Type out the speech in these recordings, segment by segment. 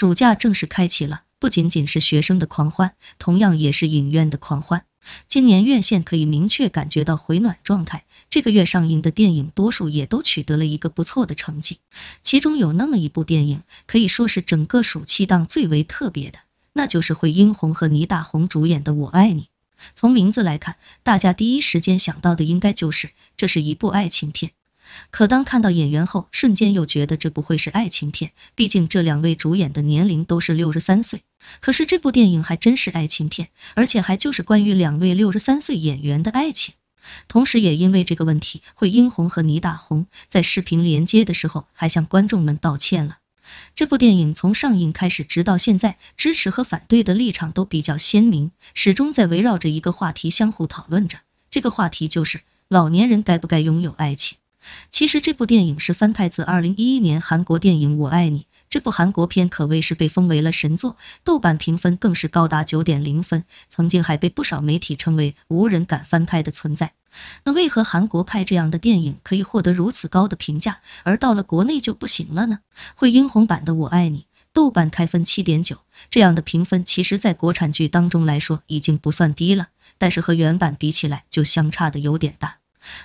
暑假正式开启了，不仅仅是学生的狂欢，同样也是影院的狂欢。今年院线可以明确感觉到回暖状态，这个月上映的电影多数也都取得了一个不错的成绩。其中有那么一部电影，可以说是整个暑期档最为特别的，那就是惠英红和倪大红主演的《我爱你》。从名字来看，大家第一时间想到的应该就是这是一部爱情片。可当看到演员后，瞬间又觉得这不会是爱情片，毕竟这两位主演的年龄都是六十三岁。可是这部电影还真是爱情片，而且还就是关于两位六十三岁演员的爱情。同时，也因为这个问题，惠英红和倪大红在视频连接的时候还向观众们道歉了。这部电影从上映开始直到现在，支持和反对的立场都比较鲜明，始终在围绕着一个话题相互讨论着。这个话题就是老年人该不该拥有爱情。其实这部电影是翻拍自二零一一年韩国电影《我爱你》。这部韩国片可谓是被封为了神作，豆瓣评分更是高达九点零分，曾经还被不少媒体称为无人敢翻拍的存在。那为何韩国拍这样的电影可以获得如此高的评价，而到了国内就不行了呢？会英红版的《我爱你》，豆瓣开分七点九，这样的评分其实在国产剧当中来说已经不算低了，但是和原版比起来就相差的有点大。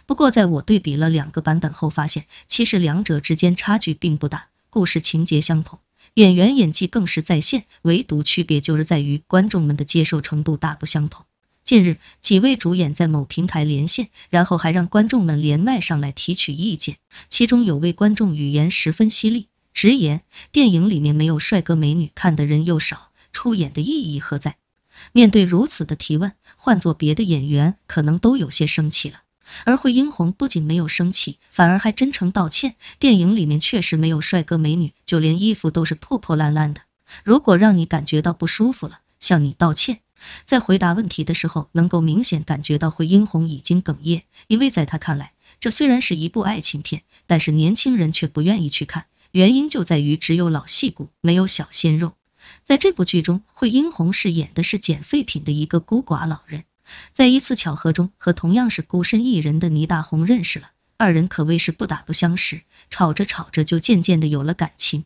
不过，在我对比了两个版本后，发现其实两者之间差距并不大，故事情节相同，演员演技更是在线，唯独区别就是在于观众们的接受程度大不相同。近日，几位主演在某平台连线，然后还让观众们连麦上来提取意见。其中有位观众语言十分犀利，直言电影里面没有帅哥美女，看的人又少，出演的意义何在？面对如此的提问，换做别的演员可能都有些生气了。而惠英红不仅没有生气，反而还真诚道歉。电影里面确实没有帅哥美女，就连衣服都是破破烂烂的。如果让你感觉到不舒服了，向你道歉。在回答问题的时候，能够明显感觉到惠英红已经哽咽，因为在他看来，这虽然是一部爱情片，但是年轻人却不愿意去看，原因就在于只有老戏骨，没有小鲜肉。在这部剧中，惠英红饰演的是捡废品的一个孤寡老人。在一次巧合中，和同样是孤身一人的倪大红认识了，二人可谓是不打不相识，吵着吵着就渐渐的有了感情。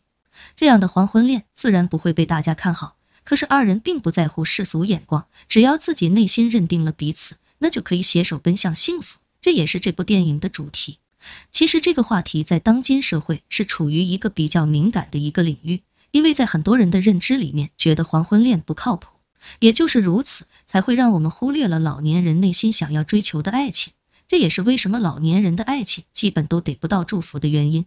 这样的黄昏恋自然不会被大家看好，可是二人并不在乎世俗眼光，只要自己内心认定了彼此，那就可以携手奔向幸福。这也是这部电影的主题。其实这个话题在当今社会是处于一个比较敏感的一个领域，因为在很多人的认知里面，觉得黄昏恋不靠谱。也就是如此，才会让我们忽略了老年人内心想要追求的爱情。这也是为什么老年人的爱情基本都得不到祝福的原因。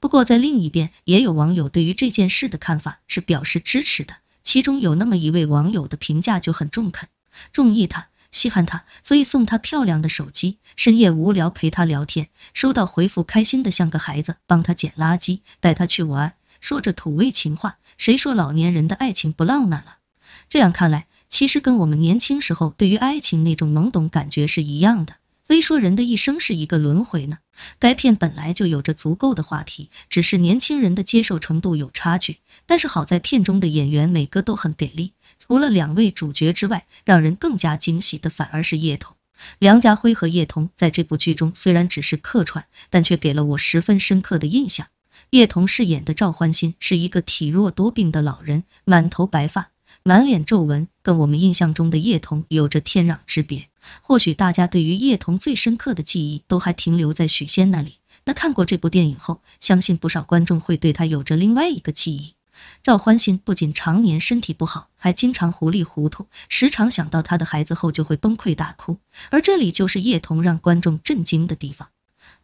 不过，在另一边也有网友对于这件事的看法是表示支持的，其中有那么一位网友的评价就很中肯、中意他、稀罕他，所以送他漂亮的手机，深夜无聊陪他聊天，收到回复开心的像个孩子，帮他捡垃圾，带他去玩，说着土味情话。谁说老年人的爱情不浪漫了？这样看来，其实跟我们年轻时候对于爱情那种懵懂感觉是一样的。所以说人的一生是一个轮回呢？该片本来就有着足够的话题，只是年轻人的接受程度有差距。但是好在片中的演员每个都很给力，除了两位主角之外，让人更加惊喜的反而是叶童、梁家辉和叶童在这部剧中虽然只是客串，但却给了我十分深刻的印象。叶童饰演的赵欢心是一个体弱多病的老人，满头白发。满脸皱纹，跟我们印象中的叶童有着天壤之别。或许大家对于叶童最深刻的记忆都还停留在许仙那里，那看过这部电影后，相信不少观众会对他有着另外一个记忆。赵欢信不仅常年身体不好，还经常糊里糊涂，时常想到他的孩子后就会崩溃大哭。而这里就是叶童让观众震惊的地方，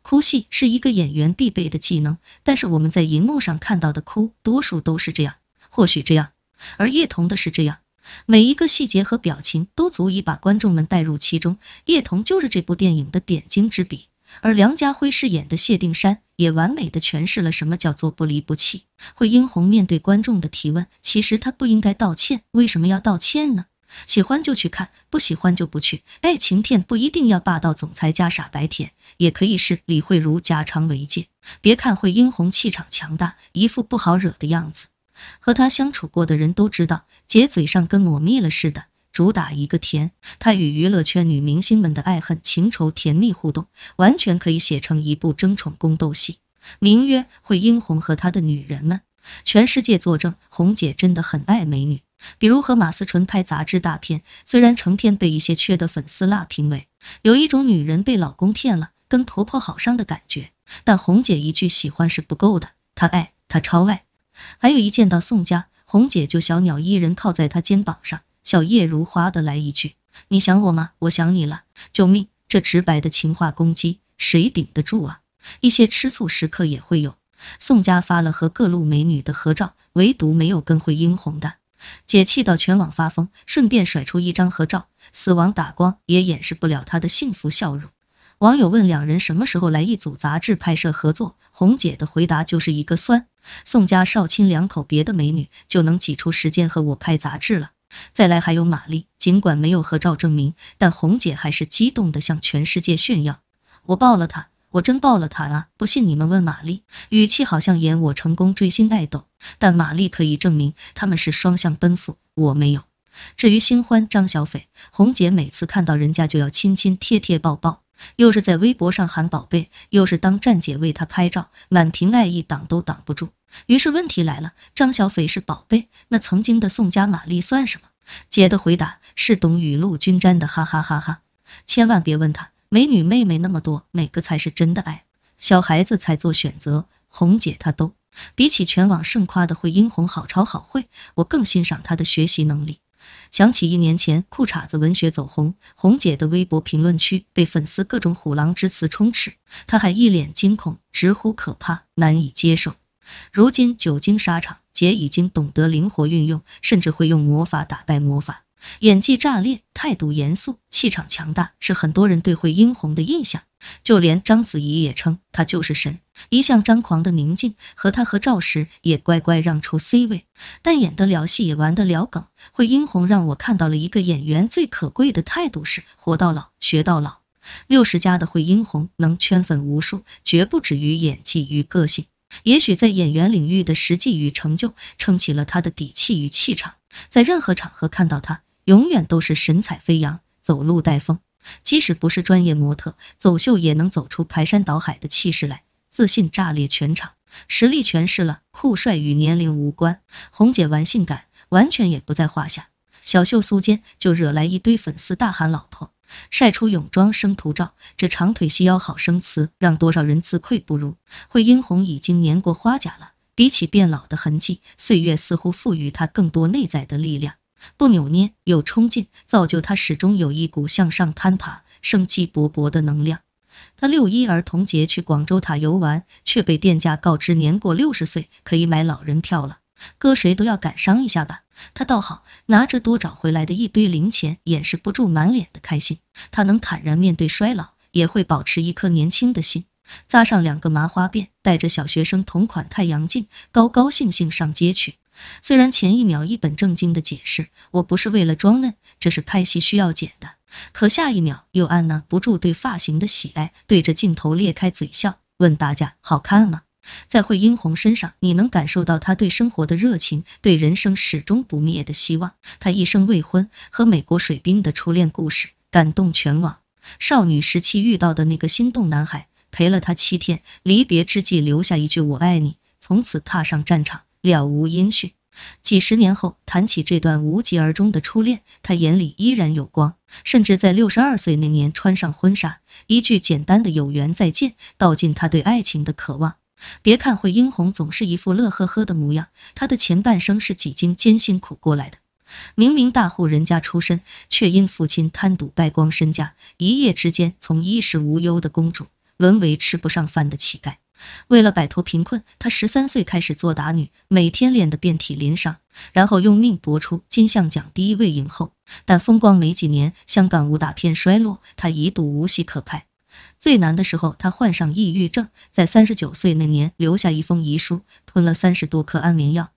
哭戏是一个演员必备的技能，但是我们在荧幕上看到的哭，多数都是这样。或许这样。而叶童的是这样，每一个细节和表情都足以把观众们带入其中。叶童就是这部电影的点睛之笔，而梁家辉饰演的谢定山也完美的诠释了什么叫做不离不弃。惠英红面对观众的提问，其实她不应该道歉，为什么要道歉呢？喜欢就去看，不喜欢就不去。爱情片不一定要霸道总裁加傻白甜，也可以是李慧茹加长为戒。别看惠英红气场强大，一副不好惹的样子。和他相处过的人都知道，姐嘴上跟抹蜜了似的，主打一个甜。她与娱乐圈女明星们的爱恨情仇、甜蜜互动，完全可以写成一部争宠宫斗戏，名曰《惠英红和她的女人们》。全世界作证，红姐真的很爱美女。比如和马思纯拍杂志大片，虽然成片被一些缺德粉丝辣评为有一种女人被老公骗了、跟婆婆好上的感觉，但红姐一句喜欢是不够的，她爱，她超爱。还有一见到宋佳，红姐就小鸟依人靠在她肩膀上，小叶如花的来一句：“你想我吗？”“我想你了！”救命，这直白的情话攻击谁顶得住啊？一些吃醋时刻也会有。宋佳发了和各路美女的合照，唯独没有跟惠英红的，姐气到全网发疯，顺便甩出一张合照，死亡打光也掩饰不了她的幸福笑容。网友问两人什么时候来一组杂志拍摄合作？红姐的回答就是一个酸。宋家少卿两口，别的美女就能挤出时间和我拍杂志了。再来还有玛丽，尽管没有合照证明，但红姐还是激动地向全世界炫耀：“我抱了他，我真抱了他啊！不信你们问玛丽。”语气好像演我成功追星爱豆，但玛丽可以证明他们是双向奔赴，我没有。至于新欢张小斐，红姐每次看到人家就要亲亲贴贴抱抱。又是在微博上喊宝贝，又是当站姐为他拍照，满屏爱意挡都挡不住。于是问题来了：张小斐是宝贝，那曾经的宋佳、玛丽算什么？姐的回答是懂雨露均沾的，哈哈哈哈！千万别问他，美女妹妹那么多，哪个才是真的爱？小孩子才做选择，红姐她都。比起全网盛夸的会英红好潮好会，我更欣赏她的学习能力。想起一年前，裤衩子文学走红，红姐的微博评论区被粉丝各种虎狼之词充斥，她还一脸惊恐，直呼可怕，难以接受。如今久经沙场，姐已经懂得灵活运用，甚至会用魔法打败魔法。演技炸裂，态度严肃，气场强大，是很多人对惠英红的印象。就连章子怡也称她就是神。一向张狂的宁静和她合照时也乖乖让出 C 位。但演得了戏也玩得了梗，惠英红让我看到了一个演员最可贵的态度是：活到老学到老。六十加的惠英红能圈粉无数，绝不止于演技与个性。也许在演员领域的实际与成就，撑起了她的底气与气场。在任何场合看到她。永远都是神采飞扬，走路带风。即使不是专业模特走秀，也能走出排山倒海的气势来，自信炸裂全场。实力诠释了酷帅与年龄无关。红姐玩性感，完全也不在话下。小秀苏间就惹来一堆粉丝大喊“老婆”。晒出泳装生图照，这长腿细腰好生词，让多少人自愧不如。惠英红已经年过花甲了，比起变老的痕迹，岁月似乎赋予她更多内在的力量。不扭捏，有冲劲，造就他始终有一股向上攀爬、生机勃勃的能量。他六一儿童节去广州塔游玩，却被店家告知年过六十岁可以买老人票了。搁谁都要感伤一下吧，他倒好，拿着多找回来的一堆零钱，掩饰不住满脸的开心。他能坦然面对衰老，也会保持一颗年轻的心。扎上两个麻花辫，带着小学生同款太阳镜，高高兴兴上街去。虽然前一秒一本正经的解释我不是为了装嫩，这是拍戏需要剪的，可下一秒又按捺不住对发型的喜爱，对着镜头裂开嘴笑，问大家好看吗？在惠英红身上，你能感受到她对生活的热情，对人生始终不灭的希望。她一生未婚，和美国水兵的初恋故事感动全网。少女时期遇到的那个心动男孩，陪了她七天，离别之际留下一句我爱你，从此踏上战场。了无音讯。几十年后谈起这段无疾而终的初恋，他眼里依然有光，甚至在六十二岁那年穿上婚纱，一句简单的“有缘再见”道尽他对爱情的渴望。别看惠英红总是一副乐呵呵的模样，她的前半生是几经艰辛苦过来的。明明大户人家出身，却因父亲贪赌败光身家，一夜之间从衣食无忧的公主沦为吃不上饭的乞丐。为了摆脱贫困，她十三岁开始做打女，每天练得遍体鳞伤，然后用命搏出金像奖第一位影后。但风光没几年，香港武打片衰落，她一度无戏可拍。最难的时候，她患上抑郁症，在三十九岁那年留下一封遗书，吞了三十多颗安眠药。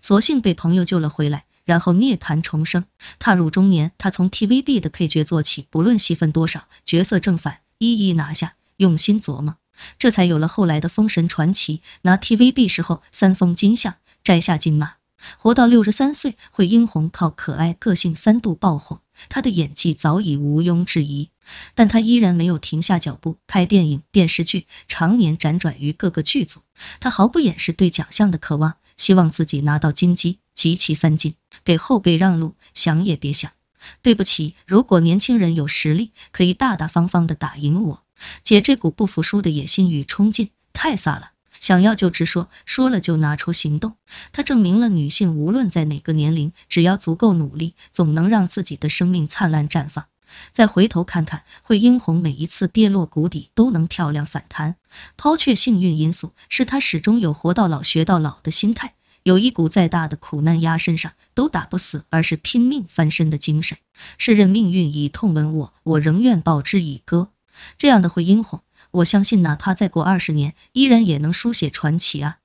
所幸被朋友救了回来，然后涅槃重生。踏入中年，她从 TVB 的配角做起，不论戏份多少，角色正反，一一拿下，用心琢磨。这才有了后来的《封神传奇》。拿 TVB 时候三封金像，摘下金马，活到六十三岁，惠英红，靠可爱个性三度爆火。她的演技早已毋庸置疑，但他依然没有停下脚步，拍电影、电视剧，常年辗转于各个剧组。他毫不掩饰对奖项的渴望，希望自己拿到金鸡、及其三金，给后辈让路，想也别想。对不起，如果年轻人有实力，可以大大方方的打赢我。姐，这股不服输的野心与冲劲太飒了！想要就直说，说了就拿出行动。她证明了女性无论在哪个年龄，只要足够努力，总能让自己的生命灿烂绽放。再回头看看，惠英红每一次跌落谷底都能漂亮反弹。抛却幸运因素，是她始终有活到老学到老的心态，有一股再大的苦难压身上都打不死，而是拼命翻身的精神。是任命运以痛吻我，我仍愿报之以歌。这样的会英红，我相信，哪怕再过二十年，依然也能书写传奇啊！